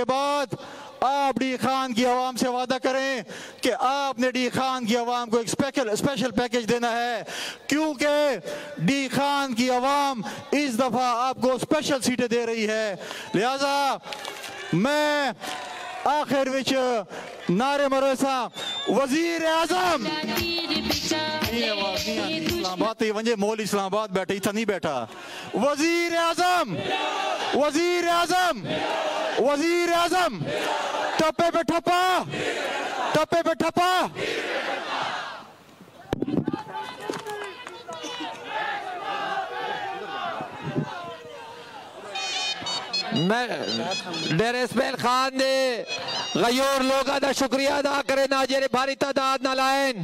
के बाद आप डी खान की आवाम से वादा करें कि आपने डी खान की आवाम को एक स्पेशल स्पेशल पैकेज देना है क्योंकि डी खान की आवाम इस दफ़ा आपको स्पेशल सीटें दे रही है लिहाजा मैं आखिर विच नारे मरोसा वजीर आजम इस्लामाबाद वजे मोल इस्लामाबाद बैठे इतना नहीं बैठा वजीर आजम वजीर आजम वजीर आजम टपे पे ठपा टपे पे ठपा मैं डेर इसमेल खान दे गयूर लोगों का शुक्रिया अदा करे ना जेरे भारी तादाद ना लाइन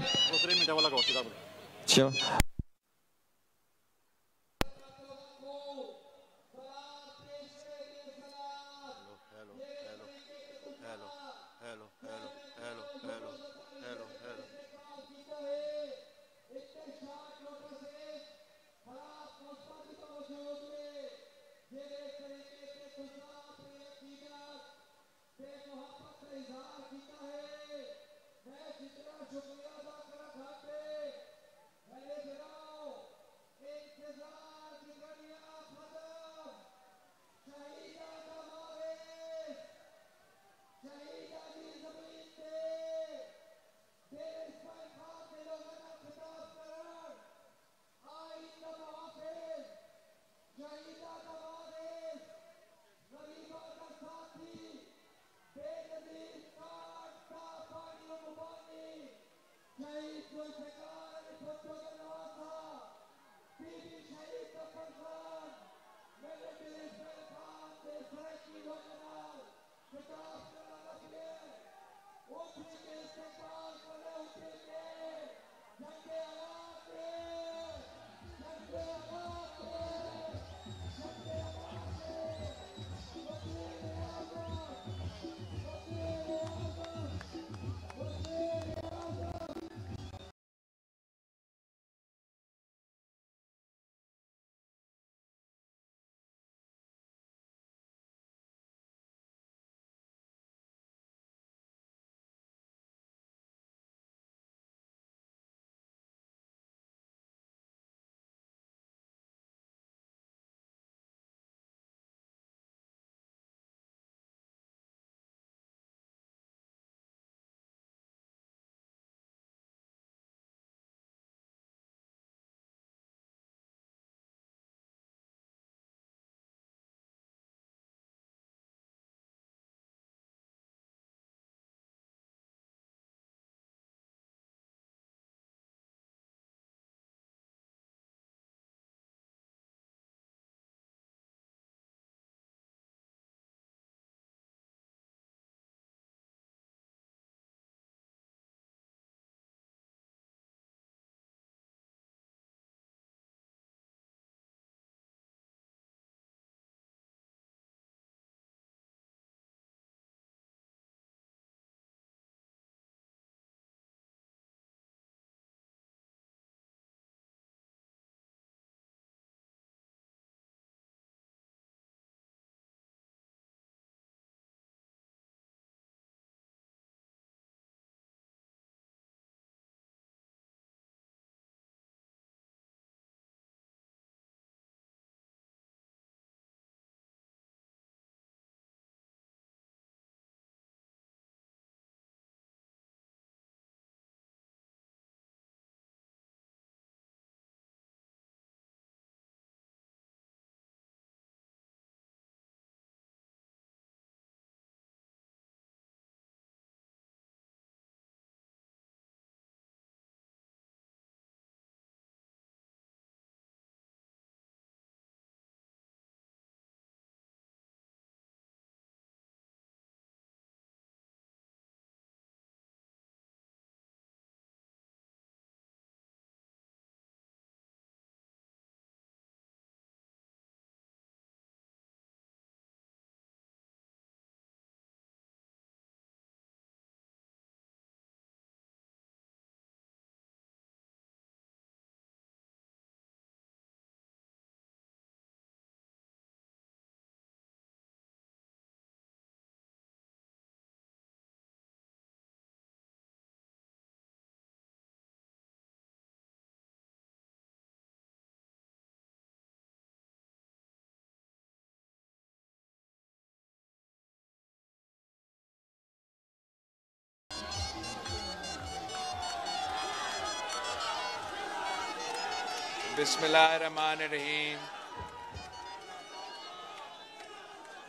बिस्मिल्लाहमान रहीम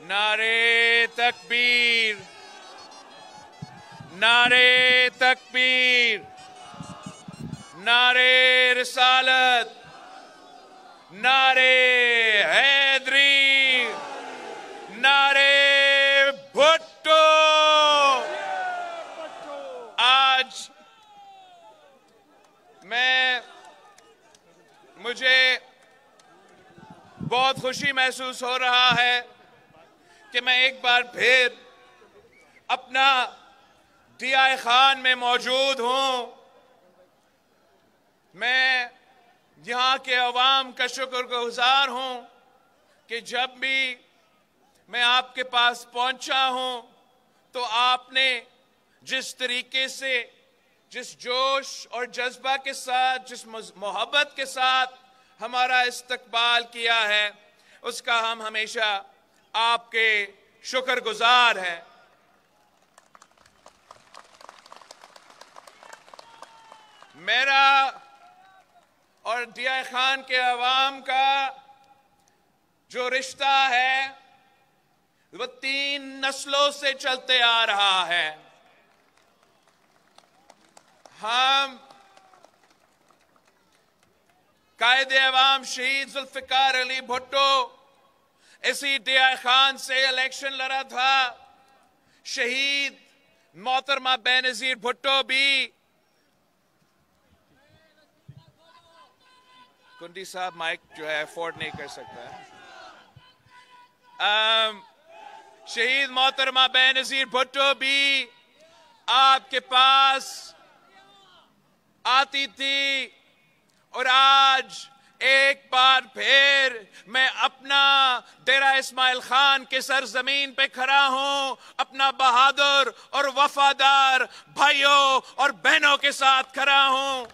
नारे तकबीर नारे तकबीर नारे रिसालत नारे बहुत खुशी महसूस हो रहा है कि मैं एक बार फिर अपना दिया खान में मौजूद हूं मैं यहाँ के अवाम का शुक्र गुजार कि जब भी मैं आपके पास पहुंचा हूं तो आपने जिस तरीके से जिस जोश और जज्बा के साथ जिस मोहब्बत के साथ हमारा इस्तकबाल किया है उसका हम हमेशा आपके शुक्र गुजार हैं मेरा और डिया खान के अवाम का जो रिश्ता है वो तीन नस्लों से चलते आ रहा है हम कायद अवाम शहीद जुल्फिकार अली भुट्टो इसी डिया खान से इलेक्शन लड़ा था शहीद मोहतरमा बेनजीर भुट्टो भी कुंडी साहब माइक जो है अफोर्ड नहीं कर सकता आम, शहीद मोहतरमा बेनजीर भुट्टो भी आपके पास आती थी और आज एक बार फिर मैं अपना डेरा इस्माइल खान के सरजमीन पे खड़ा हूं अपना बहादुर और वफादार भाइयों और बहनों के साथ खड़ा हूं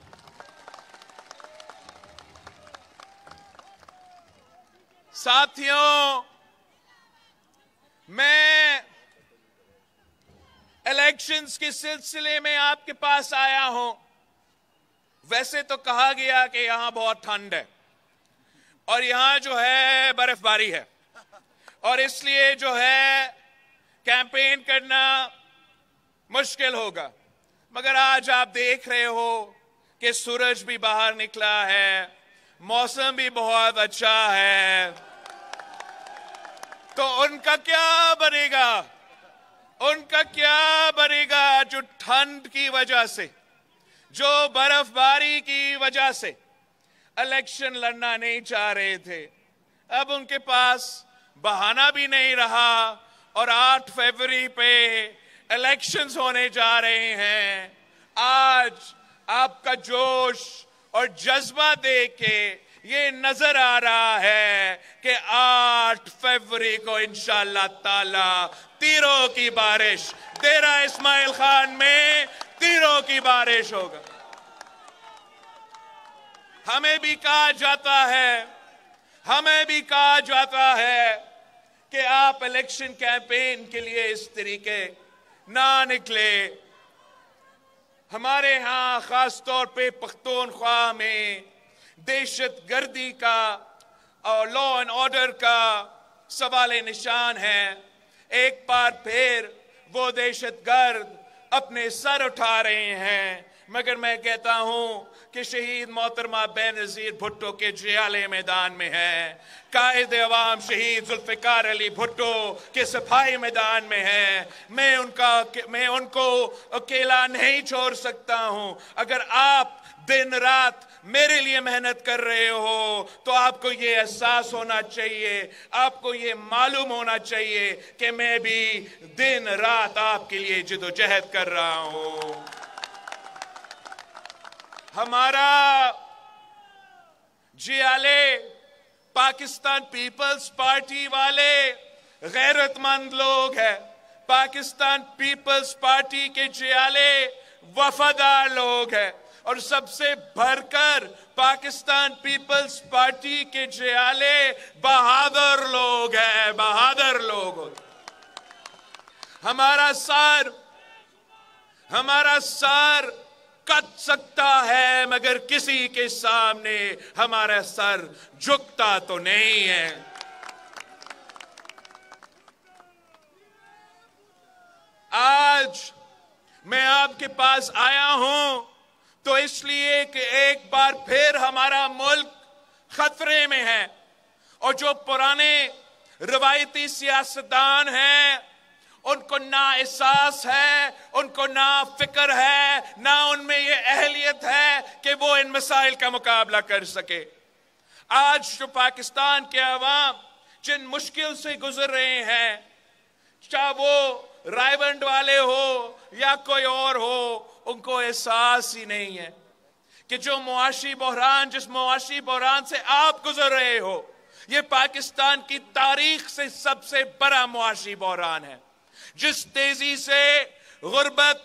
साथियों मैं इलेक्शंस के सिलसिले में आपके पास आया हूं वैसे तो कहा गया कि यहां बहुत ठंड है और यहां जो है बर्फबारी है और इसलिए जो है कैंपेन करना मुश्किल होगा मगर आज आप देख रहे हो कि सूरज भी बाहर निकला है मौसम भी बहुत अच्छा है तो उनका क्या बनेगा उनका क्या बनेगा जो ठंड की वजह से जो बर्फबारी की वजह से इलेक्शन लड़ना नहीं चाह रहे थे अब उनके पास बहाना भी नहीं रहा और 8 फरवरी पे इलेक्शंस होने जा रहे हैं आज आपका जोश और जज्बा देख के ये नजर आ रहा है कि 8 फरवरी को इंशाल्लाह ताला तीरों की बारिश तेरा इस्माइल खान में तीरों की बारिश होगा हमें भी कहा जाता है हमें भी कहा जाता है कि आप इलेक्शन कैंपेन के लिए इस तरीके ना निकले हमारे यहां खास तौर पे पख्तूनख्वा में दहशत गर्दी का और लॉ एंड ऑर्डर का सवाल निशान है एक बार फिर वो दहशत गर्द अपने सर उठा रहे हैं मगर मैं कहता हूं कि शहीद मोहतरमा बेनज़ीर भुट्टो के जियाले मैदान में है कायद अवाम शहीद जुल्फ़िकार अली भुट्टो के सफाई मैदान में है मैं उनका मैं उनको अकेला नहीं छोड़ सकता हूं अगर आप दिन रात मेरे लिए मेहनत कर रहे हो तो आपको ये एहसास होना चाहिए आपको ये मालूम होना चाहिए कि मैं भी दिन रात आपके लिए जिदोजहद कर रहा हूं हमारा जियाले पाकिस्तान पीपल्स पार्टी वाले गैरतमंद लोग हैं पाकिस्तान पीपल्स पार्टी के जियाले वफादार लोग हैं और सबसे भरकर पाकिस्तान पीपल्स पार्टी के जयाले बहादुर लोग हैं बहादुर लोग हमारा सर हमारा सर कट सकता है मगर किसी के सामने हमारा सर झुकता तो नहीं है आज मैं आपके पास आया हूं तो इसलिए कि एक बार फिर हमारा मुल्क खतरे में है और जो पुराने रवायती सियासतदान हैं उनको ना एहसास है उनको ना फिक्र है ना उनमें ये अहलियत है कि वो इन मिसाइल का मुकाबला कर सके आज जो पाकिस्तान के अवाम जिन मुश्किल से गुजर रहे हैं चाहे वो रायबंड वाले हो या कोई और हो उनको एहसास ही नहीं है कि जो मुआशी बहरान जिस मुआशी बहरान से आप गुजर रहे हो ये पाकिस्तान की तारीख से सबसे बड़ा मुआशी बहरान है जिस तेजी से गुर्बत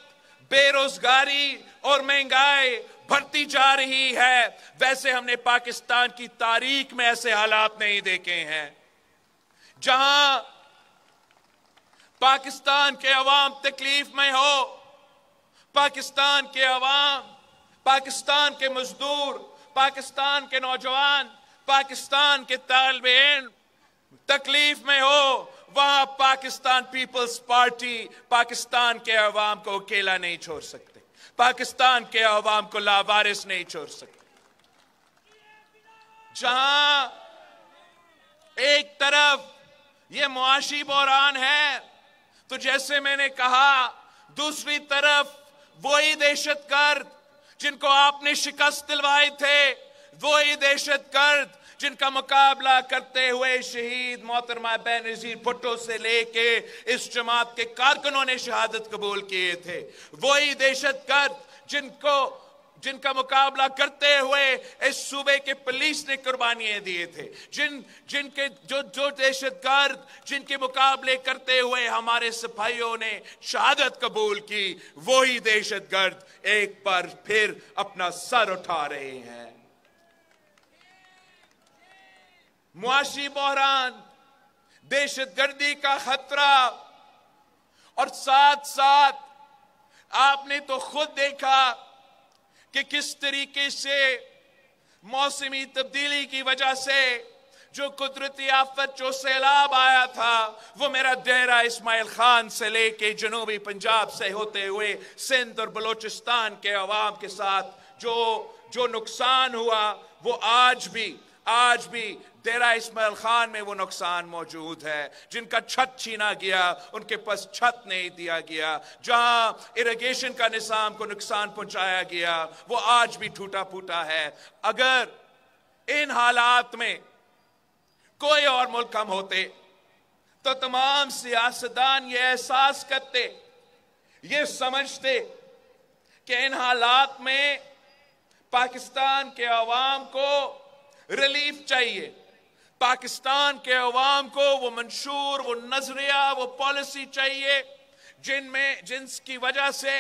बेरोजगारी और महंगाई बढ़ती जा रही है वैसे हमने पाकिस्तान की तारीख में ऐसे हालात नहीं देखे हैं जहां पाकिस्तान के अवाम तकलीफ में हो पाकिस्तान के अवाम पाकिस्तान के मजदूर पाकिस्तान के नौजवान पाकिस्तान के तालब इन तकलीफ में हो वहां पाकिस्तान पीपल्स पार्टी पाकिस्तान के अवाम को अकेला नहीं छोड़ सकते पाकिस्तान के अवाम को लावारिस नहीं छोड़ सकते जहां एक तरफ ये मुआशी बहरान है तो जैसे मैंने कहा दूसरी तरफ वही दहशत गर्द जिनको आपने शिकस्त दिलवाए थे वही दहशत गर्द जिनका मुकाबला करते हुए शहीद मोहतरमा बेनजीर भुट्टो से लेके इस जमात के कारकुनों ने शहादत कबूल किए थे वही दहशत गर्द जिनको जिनका मुकाबला करते हुए इस सूबे के पुलिस ने कुर्बानियां दिए थे जिन जिनके जो जो दहशत गर्द जिनके मुकाबले करते हुए हमारे सिपाहियों ने शहादत कबूल की वही दहशत गर्द एक बार फिर अपना सर उठा रहे हैं मुआशी बहरान दहशत गर्दी का खतरा और साथ साथ आपने तो खुद देखा कि किस तरीके से मौसमी तब्दीली की वजह से जो कुदरती आफत जो सैलाब आया था वो मेरा डेरा इस्माइल खान से लेके जनूबी पंजाब से होते हुए सिंध और बलोचिस्तान के अवाम के साथ जो जो नुकसान हुआ वो आज भी आज भी डेरा इसमाइल खान में वो नुकसान मौजूद है जिनका छत छीना गया उनके पास छत नहीं दिया गया जहां इरिगेशन का निज़ाम को नुकसान पहुंचाया गया वो आज भी टूटा फूटा है अगर इन हालात में कोई और मुल्क हम होते तो तमाम सियासतदान ये एहसास करते ये समझते कि इन हालात में पाकिस्तान के आवाम को रिलीफ चाहिए पाकिस्तान के अवाम को वो मंशूर वो नजरिया वो पॉलिसी चाहिए जिनमें जिनकी वजह से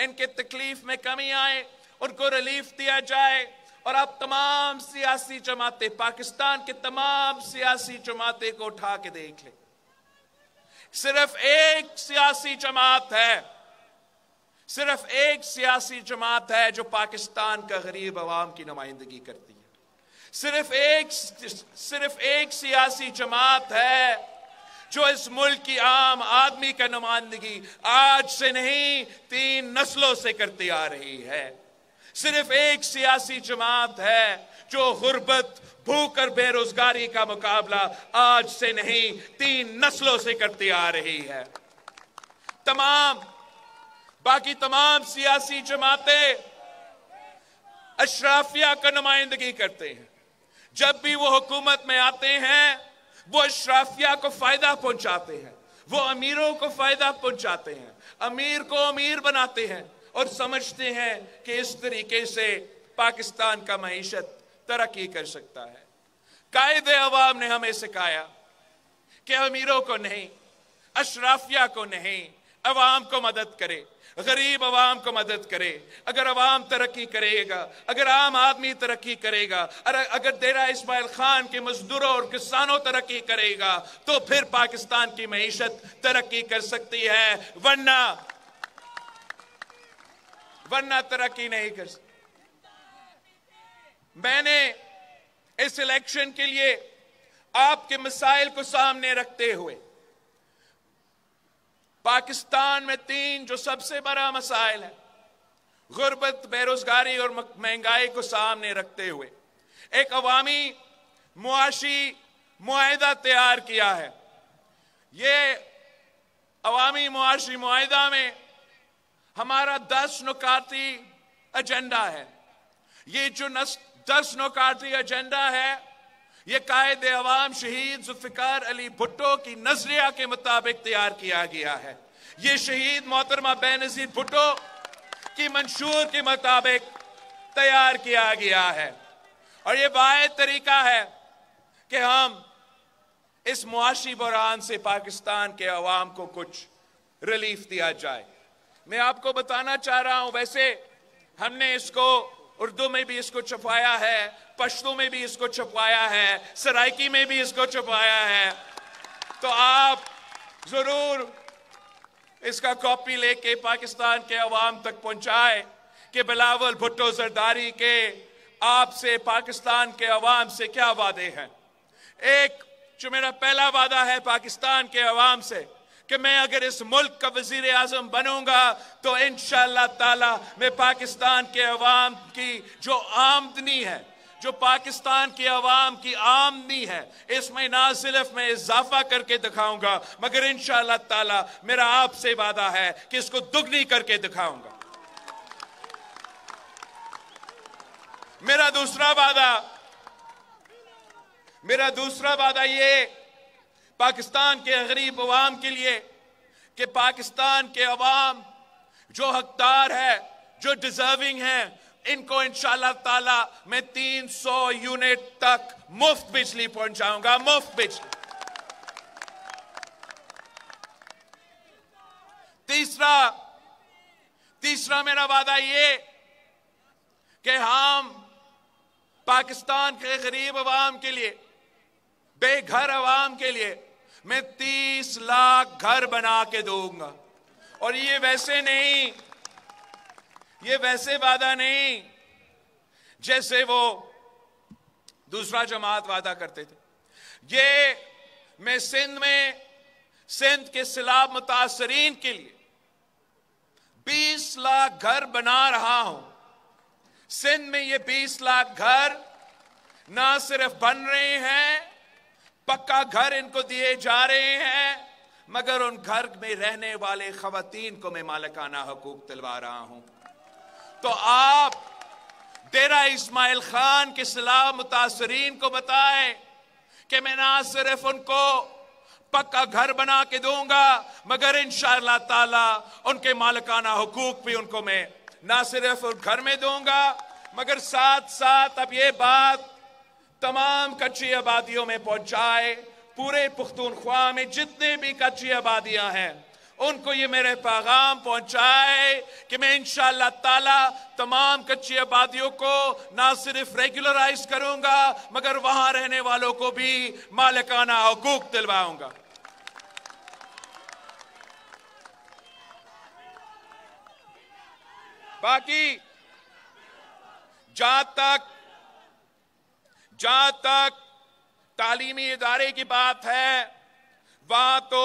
इनके तकलीफ में कमी आए उनको रिलीफ दिया जाए और आप तमाम सियासी जमातें पाकिस्तान के तमाम सियासी जमातें को उठा के देख ले सिर्फ एक सियासी जमात है सिर्फ एक सियासी जमात है जो पाकिस्तान का गरीब आवाम की नुमाइंदगी करती है सिर्फ एक सिर्फ एक सियासी जमात है जो इस मुल्क की आम आदमी का नुमाइंदगी आज से नहीं तीन नस्लों से करती आ रही है सिर्फ एक सियासी जमात है जो गुर्बत भूख और बेरोजगारी का मुकाबला आज से नहीं तीन नस्लों से करती आ रही है तमाम बाकी तमाम सियासी जमातें अशराफिया का नुमाइंदगी करते हैं जब भी वो हुकूमत में आते हैं वो अशराफिया को फायदा पहुंचाते हैं वो अमीरों को फायदा पहुंचाते हैं अमीर को अमीर बनाते हैं और समझते हैं कि इस तरीके से पाकिस्तान का मीशत तरक्की कर सकता है कायद अवाम ने हमें सिखाया कि अमीरों को नहीं अशराफिया को नहीं अवाम को मदद करे गरीब आवाम को मदद करे अगर आवाम तरक्की करेगा अगर आम आदमी तरक्की करेगा अगर डेरा इसमाइल खान के मजदूरों और किसानों तरक्की करेगा तो फिर पाकिस्तान की मीशत तरक्की कर सकती है वरना वरना तरक्की नहीं कर सकती मैंने इस इलेक्शन के लिए आपके मिसाइल को सामने रखते हुए पाकिस्तान में तीन जो सबसे बड़ा मसाइल है गुर्बत बेरोजगारी और महंगाई को सामने रखते हुए एक अवामी मुआशी मुआदा तैयार किया है ये अवामी मुआशी मुआदा में हमारा दस नुकाती एजेंडा है ये जो दस नुकाती एजेंडा है ये कायद अवाम शहीद जुल्फ़िकार अली भुट्टो की नजरिया के मुताबिक तैयार किया गया है ये शहीद मोहतरमा बेनजीर भुट्टो की मंशूर के मुताबिक तैयार किया गया है और ये वायद तरीका है कि हम इस मुआशी बुरान से पाकिस्तान के अवाम को कुछ रिलीफ दिया जाए मैं आपको बताना चाह रहा हूं वैसे हमने इसको उर्दू में भी इसको छुपाया है पश्तो में भी इसको छुपाया है सराइकी में भी इसको छुपाया है तो आप जरूर इसका कॉपी लेके पाकिस्तान के अवाम तक पहुंचाए कि बिलावल भुट्टो जरदारी के आपसे पाकिस्तान के अवाम से क्या वादे हैं एक जो मेरा पहला वादा है पाकिस्तान के अवाम से कि मैं अगर इस मुल्क का वजीर आजम बनूंगा तो इन ताला मैं पाकिस्तान के अवाम की जो आमदनी है जो पाकिस्तान के अवाम की आमदनी है इसमें ना सिर्फ मैं इजाफा करके दिखाऊंगा मगर इन ताला मेरा आपसे वादा है कि इसको दुगनी करके दिखाऊंगा मेरा दूसरा वादा मेरा दूसरा वादा ये पाकिस्तान के गरीब अवाम के लिए कि पाकिस्तान के अवाम जो हकदार है जो डिजर्विंग है इनको इन ताला मैं सौ यूनिट तक मुफ्त बिजली पहुंचाऊंगा मुफ्त बिजली तीसरा तीसरा मेरा वादा ये कि हम पाकिस्तान के गरीब आवाम के लिए बेघर आवाम के लिए मैं तीस लाख घर बना के दूंगा और ये वैसे नहीं ये वैसे वादा नहीं जैसे वो दूसरा जमात वादा करते थे ये मैं सिंध में सिंध के सिलाब मुतासरीन के लिए 20 लाख घर बना रहा हूं सिंध में ये 20 लाख घर ना सिर्फ बन रहे हैं पक्का घर इनको दिए जा रहे हैं मगर उन घर में रहने वाले खातन को मैं मालकाना हकूक दिलवा रहा हूं तो आप तेरा इस्माइल खान के सलाह मुतासरीन को बताए कि मैं ना सिर्फ उनको पक्का घर बना के दूंगा मगर इन ताला उनके मालिकाना हकूक भी उनको मैं ना सिर्फ घर में दूंगा मगर साथ साथ अब ये बात तमाम कच्ची आबादियों में पहुंचाए पूरे पुख्तनख्वा में जितने भी कच्ची आबादियां हैं उनको ये मेरे पैगाम पहुंचाए कि मैं इन ताला तमाम कच्ची आबादियों को ना सिर्फ रेगुलराइज करूंगा मगर वहां रहने वालों को भी मालिकाना हकूक दिलवाऊंगा बाकी जहां तक जहां तक तालीमी इदारे की बात है वहां तो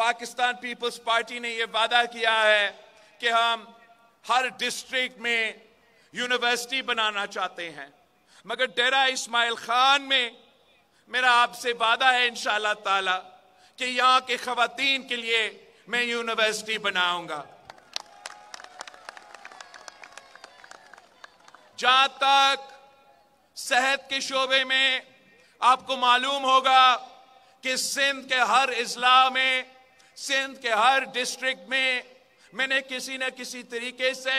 पाकिस्तान पीपल्स पार्टी ने यह वादा किया है कि हम हर डिस्ट्रिक्ट में यूनिवर्सिटी बनाना चाहते हैं मगर डेरा इस्माइल खान में मेरा आपसे वादा है इन ताला कि यहां के खातन के लिए मैं यूनिवर्सिटी बनाऊंगा जहां तक सेहत के शोबे में आपको मालूम होगा कि सिंध के हर इजला में सिंध के हर डिस्ट्रिक्ट में मैंने किसी न किसी तरीके से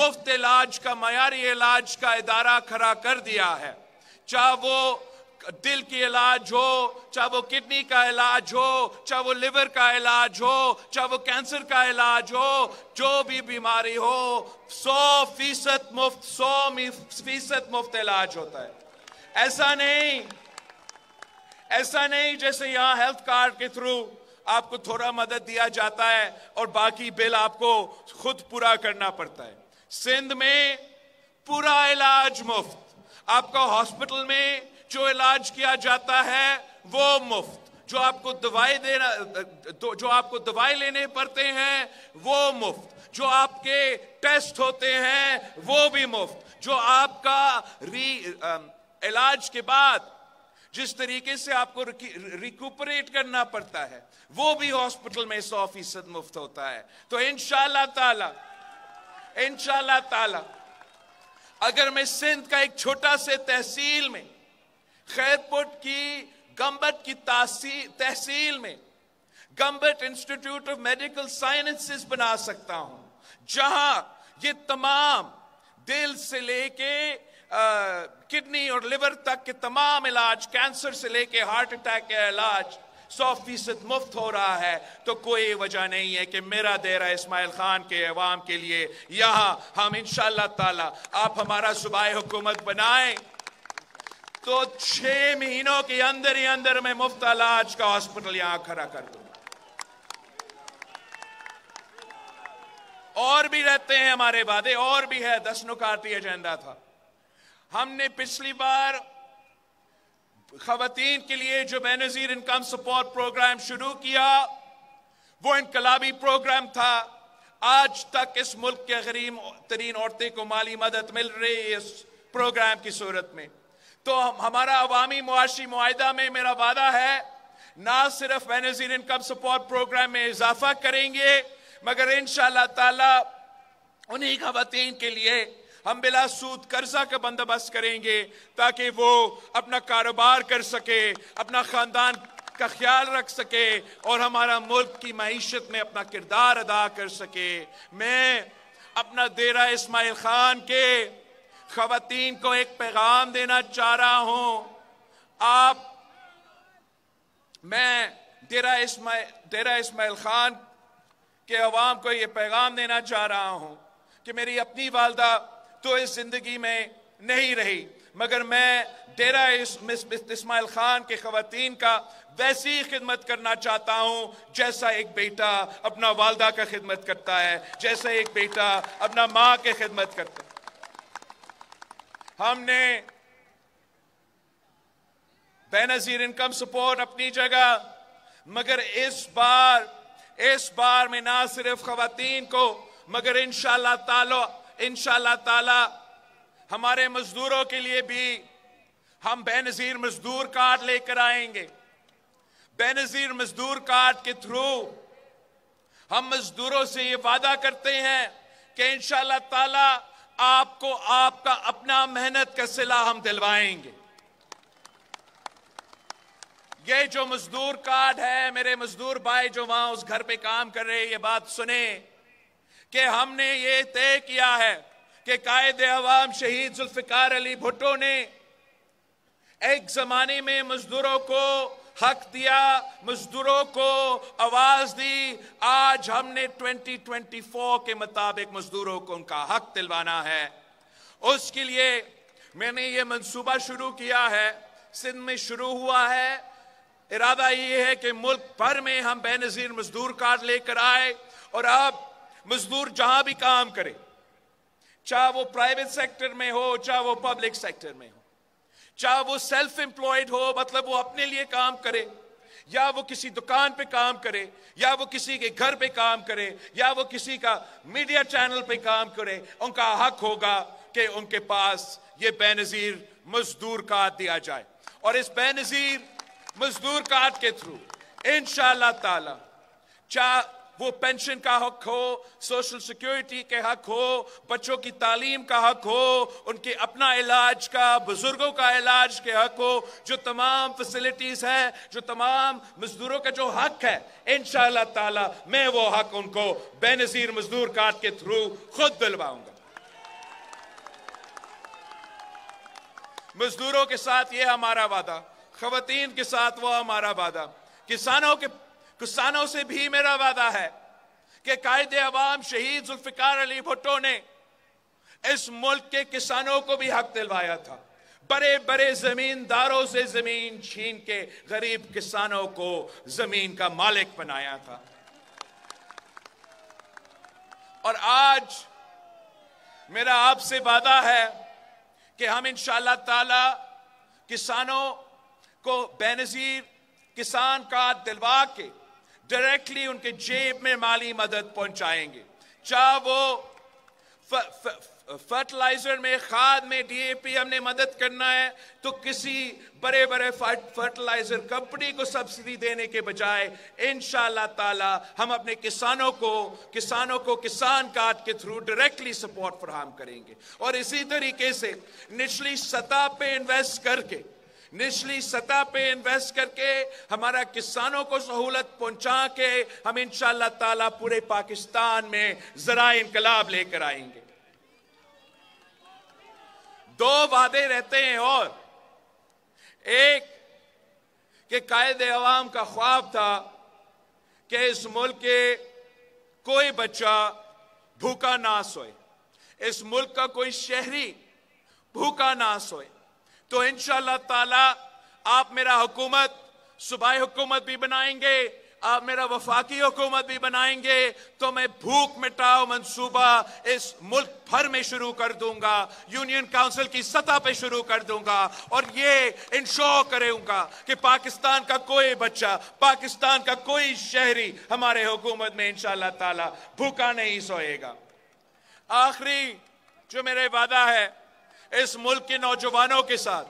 मुफ्त इलाज का मयारी इलाज का इदारा खड़ा कर दिया है चाहे वो दिल की इलाज हो चाहे वो किडनी का इलाज हो चाहे वो लिवर का इलाज हो चाहे वो कैंसर का इलाज हो जो भी बीमारी हो सौ फीसद मुफ्त सौ फीसद मुफ्त इलाज होता है ऐसा नहीं ऐसा नहीं जैसे यहाँ हेल्थ कार्ड के थ्रू आपको थोड़ा मदद दिया जाता है और बाकी बिल आपको खुद पूरा करना पड़ता है सिंध में पूरा इलाज मुफ्त आपका हॉस्पिटल में जो इलाज किया जाता है वो मुफ्त जो आपको दवाई देना जो आपको दवाई लेने पड़ते हैं वो मुफ्त जो आपके टेस्ट होते हैं वो भी मुफ्त जो आपका री इलाज के बाद जिस तरीके से आपको रिकूपरेट करना पड़ता है वो भी हॉस्पिटल में सौ फीसद मुफ्त होता है तो इनशाला ताला इनशाला ताला अगर मैं सिंध का एक छोटा से तहसील में खैरपुट की गम्बट की तहसील में Gambat institute of medical sciences बना सकता हूं जहां ये तमाम दिल से लेके किडनी और लिवर तक के तमाम इलाज कैंसर से लेके हार्ट अटैक के इलाज सौ फीसद मुफ्त हो रहा है तो कोई वजह नहीं है कि मेरा देरा इसमाइल खान के अवाम के लिए यहाँ हम इन ताला आप हमारा सुबह हुकूमत बनाएं तो छह महीनों के अंदर ही अंदर मैं मुफ्त इलाज का हॉस्पिटल यहां खड़ा कर दूंगा और भी रहते हैं हमारे वादे और भी है दस नुकारती एजेंडा था हमने पिछली बार खातन के लिए जो बेनजीर इनकम सपोर्ट प्रोग्राम शुरू किया वो इनकलाबी प्रोग्राम था आज तक इस मुल्क के गरीब तरीन औरतें को माली मदद मिल रही है इस प्रोग्राम की सूरत में तो हमारा अवामी मुआशी मुआदा में मेरा वादा है ना सिर्फ बेनजीर इनकम सपोर्ट प्रोग्राम में इजाफा करेंगे मगर इन शाह उन्हीं खातन के लिए हम बिला सूद कर्जा का बंदोबस्त करेंगे ताकि वो अपना कारोबार कर सके अपना ख़ानदान का ख्याल रख सके और हमारा मुल्क की मीशत में अपना किरदार अदा कर सके मैं अपना देरा इस्माइल ख़ान के खातन को एक पैगाम देना चाह रहा हूं आप मैं डेरा इसमा डेरा इसमाइल खान के अवाम को ये पैगाम देना चाह रहा हूं कि मेरी अपनी वालदा तो इस जिंदगी में नहीं रही मगर मैं डेरा इसमाइल खान के खातन का वैसी खिदमत करना चाहता हूँ जैसा एक बेटा अपना वालदा का खिदमत करता है जैसा एक बेटा अपना माँ के खिदमत करता है हमने बेनजीर इनकम सपोर्ट अपनी जगह मगर इस बार इस बार में ना सिर्फ खातन को मगर इन ताला इन ताला हमारे मजदूरों के लिए भी हम बेनजीर मजदूर कार्ड लेकर आएंगे बेनजीर मजदूर कार्ड के थ्रू हम मजदूरों से ये वादा करते हैं कि इन ताला आपको आपका अपना मेहनत का सिला हम दिलवाएंगे ये जो मजदूर कार्ड है मेरे मजदूर भाई जो वहां उस घर पे काम कर रहे ये बात सुने कि हमने ये तय किया है कि कायद अवाम शहीद जुल्फिकार अली भुट्टो ने एक जमाने में मजदूरों को हक दिया मजदूरों को आवाज दी आज हमने 2024 के मुताबिक मजदूरों को उनका हक दिलवाना है उसके लिए मैंने ये मंसूबा शुरू किया है सिंध में शुरू हुआ है इरादा ये है कि मुल्क भर में हम बेनज़ीर मजदूर कार्ड लेकर आए और अब मजदूर जहां भी काम करे चाहे वो प्राइवेट सेक्टर में हो चाहे वो पब्लिक सेक्टर में हो चाहे वो सेल्फ एम्प्लॉयड हो मतलब वो अपने लिए काम करे या वो किसी दुकान पे काम करे या वो किसी के घर पे काम करे या वो किसी का मीडिया चैनल पे काम करे उनका हक होगा कि उनके पास ये बेनज़ीर मजदूर कार्ड दिया जाए और इस बेनज़ीर मजदूर कार्ड के थ्रू इन ताला चाहे वो पेंशन का हक हो सोशल सिक्योरिटी के हक हो बच्चों की तालीम का हक हो उनके अपना इलाज का बुजुर्गों का इलाज के हक हो जो तमाम फैसिलिटीज हैं जो तमाम मजदूरों का जो हक है इन ताला मैं वो हक उनको बेनजीर मजदूर कार्ड के थ्रू खुद दिलवाऊंगा मजदूरों के साथ ये हमारा वादा खवतीन के साथ वो हमारा वादा किसानों के किसानों से भी मेरा वादा है कि कायद अवाम शहीद जुल्फिकार अली भुट्टो ने इस मुल्क के किसानों को भी हक दिलवाया था बड़े बड़े जमींदारों से जमीन छीन के गरीब किसानों को जमीन का मालिक बनाया था और आज मेरा आपसे वादा है कि हम इन ताला किसानों को बेनजीर किसान का दिलवा के डायरेक्टली उनके जेब में माली मदद पहुंचाएंगे चाहे वो फर्टिलाइजर में खाद में डीएपी हमने मदद करना है तो किसी बड़े बड़े फर्टिलाइजर कंपनी को सब्सिडी देने के बजाय इन ताला हम अपने किसानों को किसानों को किसान कार्ड के थ्रू डायरेक्टली सपोर्ट फ्राहम करेंगे और इसी तरीके से निचली सतह पे इन्वेस्ट करके निचली सतह पे इन्वेस्ट करके हमारा किसानों को सहूलत पहुंचा के हम इन ताला पूरे पाकिस्तान में जरा इनकलाब लेकर आएंगे दो वादे रहते हैं और एक के कायद अवाम का ख्वाब था कि इस मुल्क के कोई बच्चा भूखा ना सोए इस मुल्क का कोई शहरी भूखा ना सोए तो इन ताला आप मेरा हुकूमत सुबह हुकूमत भी बनाएंगे आप मेरा वफाकी हुकूमत भी बनाएंगे तो मैं भूख मिटाओ मंसूबा इस मुल्क भर में शुरू कर दूंगा यूनियन काउंसिल की सतह पे शुरू कर दूंगा और ये इंश्योर करूंगा कि पाकिस्तान का कोई बच्चा पाकिस्तान का कोई शहरी हमारे हुकूमत में इंशाला ताला भूखा नहीं सोएगा आखिरी जो मेरे वादा है इस मुल्क के नौजवानों के साथ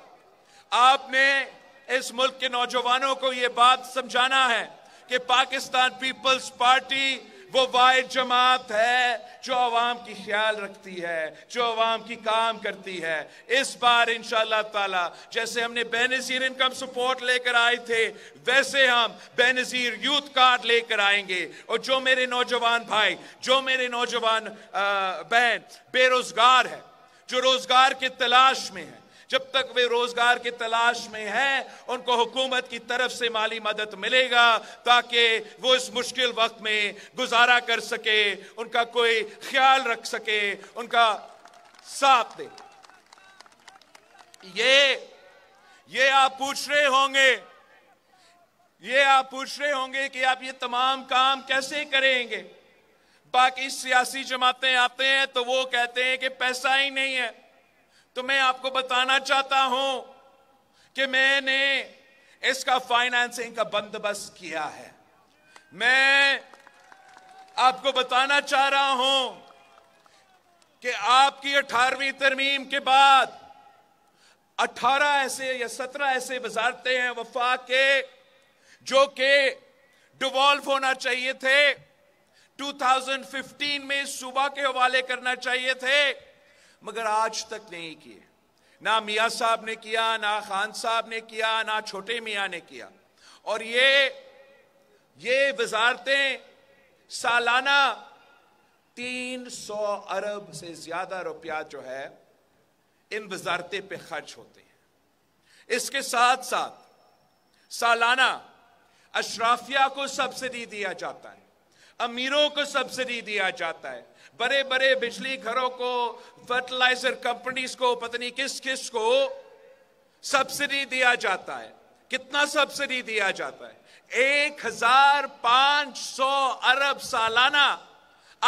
आपने इस मुल्क के नौजवानों को ये बात समझाना है कि पाकिस्तान पीपल्स पार्टी वो वाहिद जमात है जो आवाम की ख्याल रखती है जो आवाम की काम करती है इस बार इन ताला जैसे हमने बेनज़ीर इनकम सपोर्ट लेकर आए थे वैसे हम बेनज़ीर यूथ कार्ड लेकर आएंगे और जो मेरे नौजवान भाई जो मेरे नौजवान बहन बेरोजगार है जो रोजगार की तलाश में है जब तक वे रोजगार की तलाश में हैं उनको हुकूमत की तरफ से माली मदद मिलेगा ताकि वो इस मुश्किल वक्त में गुजारा कर सके उनका कोई ख्याल रख सके उनका साथ दे ये ये आप पूछ रहे होंगे ये आप पूछ रहे होंगे कि आप ये तमाम काम कैसे करेंगे बाकी सियासी जमातें आते हैं तो वो कहते हैं कि पैसा ही नहीं है तो मैं आपको बताना चाहता हूं कि मैंने इसका फाइनेंसिंग का बंदोबस्त किया है मैं आपको बताना चाह रहा हूं कि आपकी अठारहवीं तरमीम के बाद अठारह ऐसे या सत्रह ऐसे वजारते हैं वफाक के जो कि डिवॉल्व होना चाहिए थे 2015 में सुबह के हवाले करना चाहिए थे मगर आज तक नहीं किए ना मियाँ साहब ने किया ना खान साहब ने किया ना छोटे मियाँ ने किया और ये ये वजारतें सालाना 300 अरब से ज्यादा रुपया जो है इन वजारतें पे खर्च होते हैं इसके साथ साथ सालाना अशराफिया को सब्सिडी दिया जाता है अमीरों को सब्सिडी दिया जाता है बड़े बड़े बिजली घरों को फर्टिलाइजर कंपनीज को पत्नी किस किस को सब्सिडी दिया जाता है कितना सब्सिडी दिया जाता है एक हजार पांच सौ अरब सालाना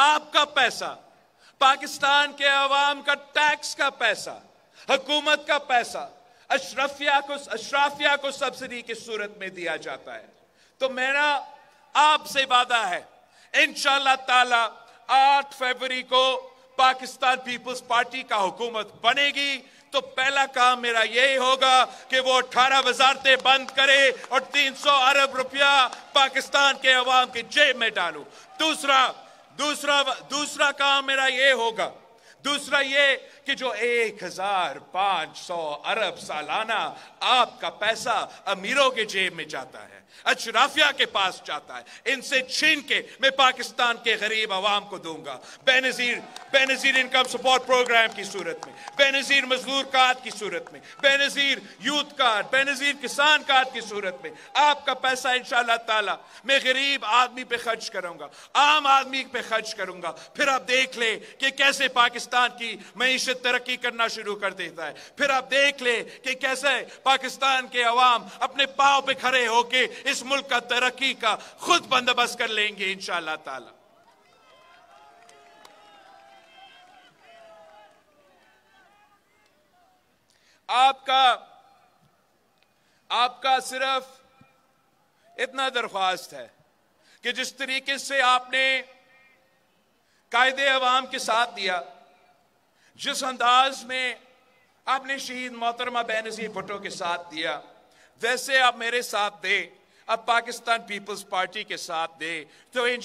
आपका पैसा पाकिस्तान के अवाम का टैक्स का पैसा हुकूमत का पैसा अशरफिया को अशराफिया को सब्सिडी की सूरत में दिया जाता है तो मेरा आपसे वादा है इन ताला आठ फरवरी को पाकिस्तान पीपल्स पार्टी का हुकूमत बनेगी तो पहला काम मेरा यही होगा कि वो अठारह वजारतें बंद करे और 300 अरब रुपया पाकिस्तान के अवाम की जेब में डालू दूसरा दूसरा दूसरा काम मेरा ये होगा दूसरा ये कि जो एक हजार पांच सौ अरब सालाना आपका पैसा अमीरों के जेब में जाता है अशराफिया के पास जाता है इनसे छीन के मैं पाकिस्तान के गरीब आवाम को दूंगा Benazir Benazir income support programme की सूरत में बेनज़ीर मजदूर कार्ड की सूरत में बेनज़ीर यूथ कार्ड बेनज़ीर किसान कार्ड की सूरत में आपका पैसा इन ताला मैं गरीब आदमी पे खर्च करूंगा आम आदमी पे खर्च करूंगा फिर आप देख ले कि कैसे पाकिस्तान की मीशत तरक्की करना शुरू कर देता है फिर आप देख ले कि कैसे पाकिस्तान के अवाम अपने पाव पे खड़े होके इस मुल्क का तरक्की का खुद बंदोबस्त कर लेंगे इन ताला आपका आपका सिर्फ इतना दरख्वास्त है कि जिस तरीके से आपने कायदे अवाम के साथ दिया जिस अंदाज में आपने शहीद मोहतरमा बेनजी भुटो के साथ दिया वैसे आप मेरे साथ दे अब पाकिस्तान पीपल्स पार्टी के साथ दे तो इन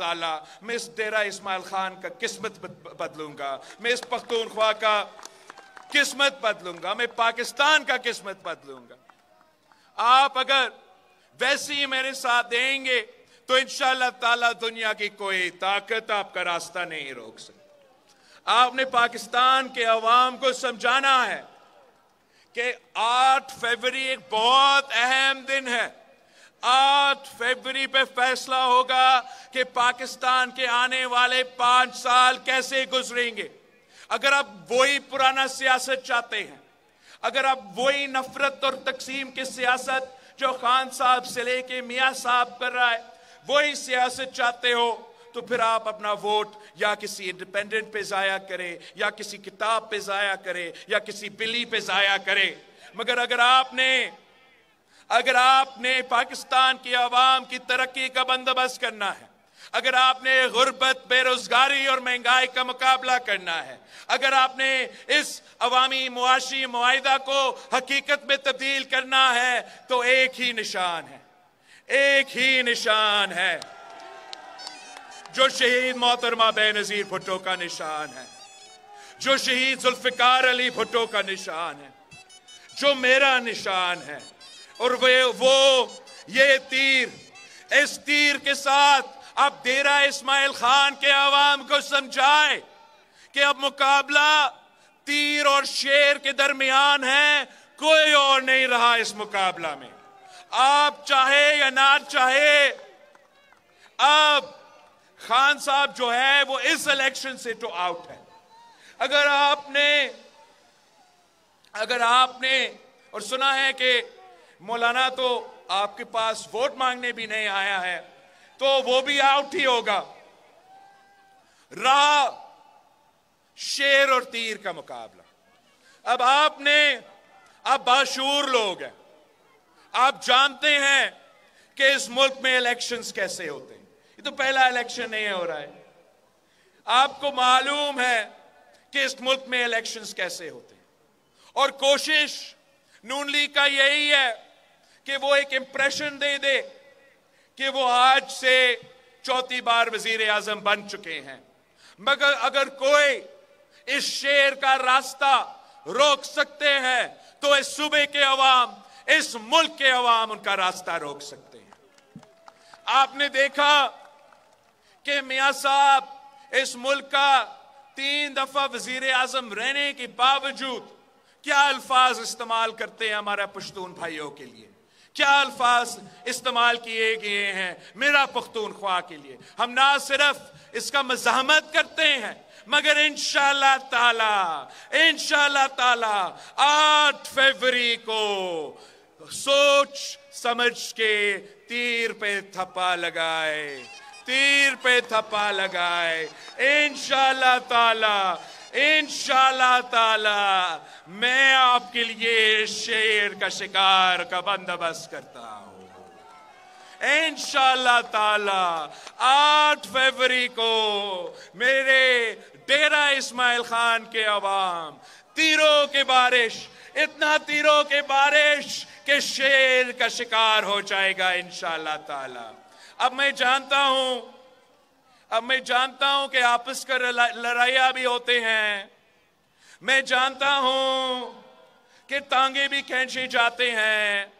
ताला मैं इस डेरा इसमाइल खान का किस्मत बदलूंगा मैं इस पख्तूनख्वा का किस्मत बदलूंगा मैं पाकिस्तान का किस्मत बदलूंगा आप अगर वैसे ही मेरे साथ देंगे तो इन ताला दुनिया की कोई ताकत आपका रास्ता नहीं रोक सकती आपने पाकिस्तान के अवाम को समझाना है कि 8 फरवरी एक बहुत अहम दिन है आठ फरवरी पे फैसला होगा कि पाकिस्तान के आने वाले पांच साल कैसे गुजरेंगे अगर आप वही पुराना सियासत चाहते हैं अगर आप वही नफरत और तकसीम की सियासत जो खान साहब से लेके मिया साहब कर रहा है वही सियासत चाहते हो तो फिर आप अपना वोट या किसी इंडिपेंडेंट पे ज़ाया करें या किसी किताब पे ज़ाया करें या किसी बिली पे ज़ाया करें मगर अगर आपने अगर आपने पाकिस्तान की आवाम की तरक्की का बंदोबस्त करना है अगर आपने गुर्बत बेरोजगारी और महंगाई का मुकाबला करना है अगर आपने इस अवामी मुआशी मुआदा को हकीकत में तब्दील करना है तो एक ही निशान है एक ही निशान है जो शहीद मोहतरमा बेनजीर भुट्टो का निशान है जो शहीद जुल्फिकार अली भुट्टो का निशान है जो मेरा निशान है और वे वो ये तीर इस तीर के साथ अब डेरा इस्माइल खान के आवाम को समझाए कि अब मुकाबला तीर और शेर के दरमियान है कोई और नहीं रहा इस मुकाबला में आप चाहे या ना चाहे अब खान साहब जो है वो इस इलेक्शन से तो आउट है अगर आपने अगर आपने और सुना है कि मौलाना तो आपके पास वोट मांगने भी नहीं आया है तो वो भी आउट ही होगा रहा शेर और तीर का मुकाबला अब आपने आप बाशूर लोग हैं आप जानते हैं कि इस मुल्क में इलेक्शंस कैसे होते हैं ये तो पहला इलेक्शन नहीं हो रहा है आपको मालूम है कि इस मुल्क में इलेक्शंस कैसे होते हैं और कोशिश नून लीग का यही है कि वो एक इंप्रेशन दे दे कि वो आज से चौथी बार वजीर आजम बन चुके हैं मगर अगर कोई इस शेर का रास्ता रोक सकते हैं तो इस सूबे के अवाम इस मुल्क के अवाम उनका रास्ता रोक सकते हैं आपने देखा कि मिया साहब इस मुल्क का तीन दफा वजीर आजम रहने के बावजूद क्या अल्फाज इस्तेमाल करते हैं हमारे पश्तून भाइयों के लिए क्या अल्फाज इस्तेमाल किए गए हैं मेरा पख्तूनख्वा के लिए हम ना सिर्फ इसका मजामत करते हैं मगर इन ताला इन ताला आठ फरवरी को सोच समझ के तीर पे थप्पा लगाए तीर पे थप्पा लगाए इन ताला इंशाल्लाह ताला मैं आपके लिए शेर का शिकार का बंदोबस्त करता हूं इनशाला ताला आठ फरवरी को मेरे डेरा इस्माइल खान के अवाम तीरों के बारिश इतना तीरों के बारिश के शेर का शिकार हो जाएगा इनशाला ताला अब मैं जानता हूं अब मैं जानता हूं कि आपस का लड़ाइया भी होते हैं मैं जानता हूं कि तांगे भी खेचे जाते हैं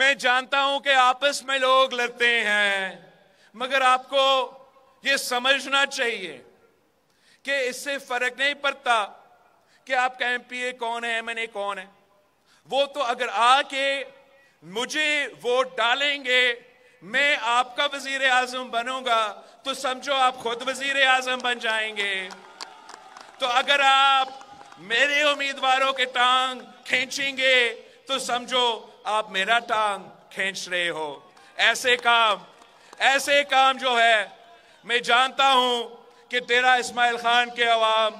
मैं जानता हूं कि आपस में लोग लड़ते हैं मगर आपको ये समझना चाहिए कि इससे फर्क नहीं पड़ता कि आपका एमपीए कौन है एमएनए कौन है वो तो अगर आके मुझे वोट डालेंगे मैं आपका वजीर आजम बनूंगा तो समझो आप खुद वजीर आजम बन जाएंगे तो अगर आप मेरे उम्मीदवारों के टांग खींचेंगे तो समझो आप मेरा टांग खींच रहे हो ऐसे काम ऐसे काम जो है मैं जानता हूं कि तेरा इस्माइल खान के अवाम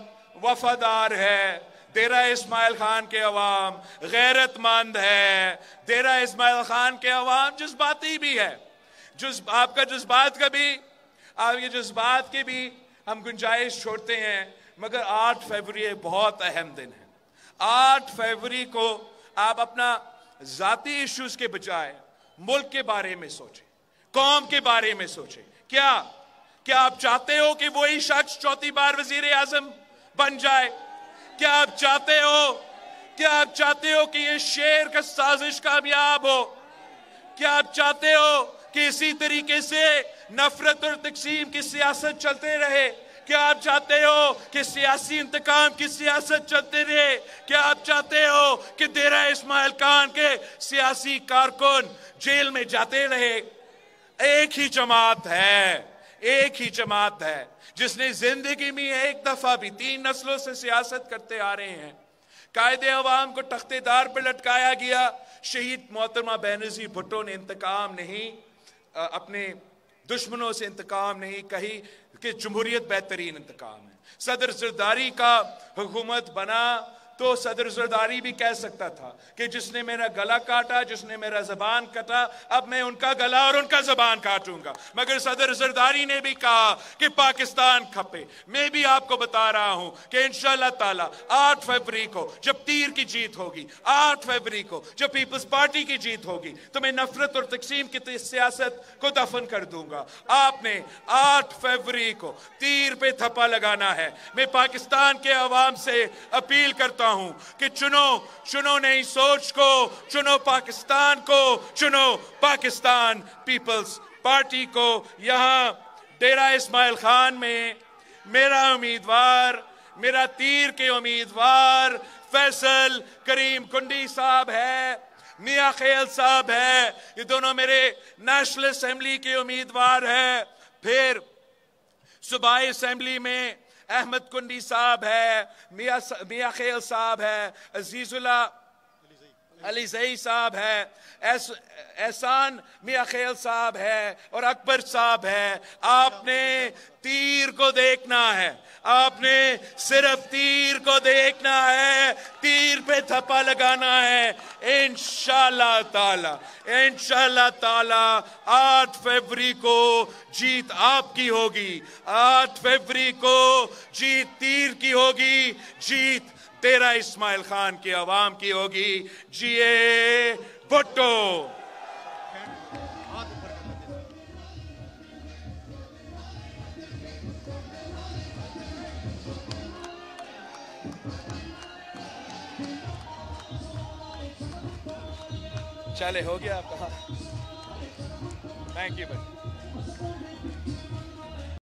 वफादार है तेरा इस्माइल खान के अवाम गैरतमंद है तेरा इस्माइल खान के अवाम जिस बाती भी है जिस आपका जज्बात का भी आपके जज्बात के भी हम गुंजाइश छोड़ते हैं मगर आठ फरवरी बहुत अहम दिन है आठ फरवरी को आप अपना ज़ाती इश्यूज़ के बजाय मुल्क के बारे में सोचें कौम के बारे में सोचें क्या क्या आप चाहते हो कि वही शख्स चौथी बार वजीर आजम बन जाए क्या आप चाहते हो क्या आप चाहते हो कि ये शेर का साजिश कामयाब हो क्या आप चाहते हो कि इसी तरीके से नफरत और तकसीम की सियासत चलते रहे क्या आप चाहते हो कि सियासी इंतकाम की सियासत चलते रहे क्या आप चाहते हो कि देरा इस्माइल खान के सियासी कारकुन जेल में जाते रहे एक ही जमात है एक ही जमात है जिसने जिंदगी में एक दफा भी तीन नस्लों से सियासत करते आ रहे हैं कायदे अवाम को तख्तेदार पर लटकाया गया शहीद मोहतरमा बैनजी भुट्टो ने इंतकाम नहीं अपने दुश्मनों से इंतकाम नहीं कही कि जमहूरियत बेहतरीन इंतकाम है सदर जरदारी का हुकूमत बना तो सदर जरदारी भी कह सकता था कि जिसने मेरा गला काटा जिसने मेरा जबान काटा अब मैं उनका गला और उनका जबान काटूंगा मगर सदर जरदारी ने भी कहा कि पाकिस्तान खपे मैं भी आपको बता रहा हूं कि इन ताला आठ फरवरी को जब तीर की जीत होगी आठ फरवरी को जब पीपल्स पार्टी की जीत होगी तो मैं नफरत और तकसीम की सियासत को दफन कर दूंगा आपने आठ फरवरी को तीर पे थप्पा लगाना है मैं पाकिस्तान के अवाम से अपील करता चुका हूं कि चुनो चुनो नई सोच को चुनो पाकिस्तान को चुनो पाकिस्तान पीपल्स पार्टी को यहां डेरा इस्माइल खान में मेरा उम्मीदवार मेरा तीर के उम्मीदवार फैसल करीम कुंडी साहब है मिया खेल साहब है ये दोनों मेरे नेशनल असम्बली के उम्मीदवार है फिर सूबाई असम्बली में अहमद कुंडी साहब है मियाँ मियाँ खेल साहब है अजीजुल्ला अली साहब है एस, एहसान मियाँ खेल साहब है और अकबर साहब है आपने तीर को देखना है आपने सिर्फ तीर को देखना है तीर पे थप्पा लगाना है इनशाला ताला इनशाला ताला आठ फरवरी को जीत आपकी होगी आठ फरवरी को जीत तीर की होगी जीत तेरा इस्माइल खान की आवाम की होगी जिए भुट्टो चले हो गया आपका थैंक यू भाई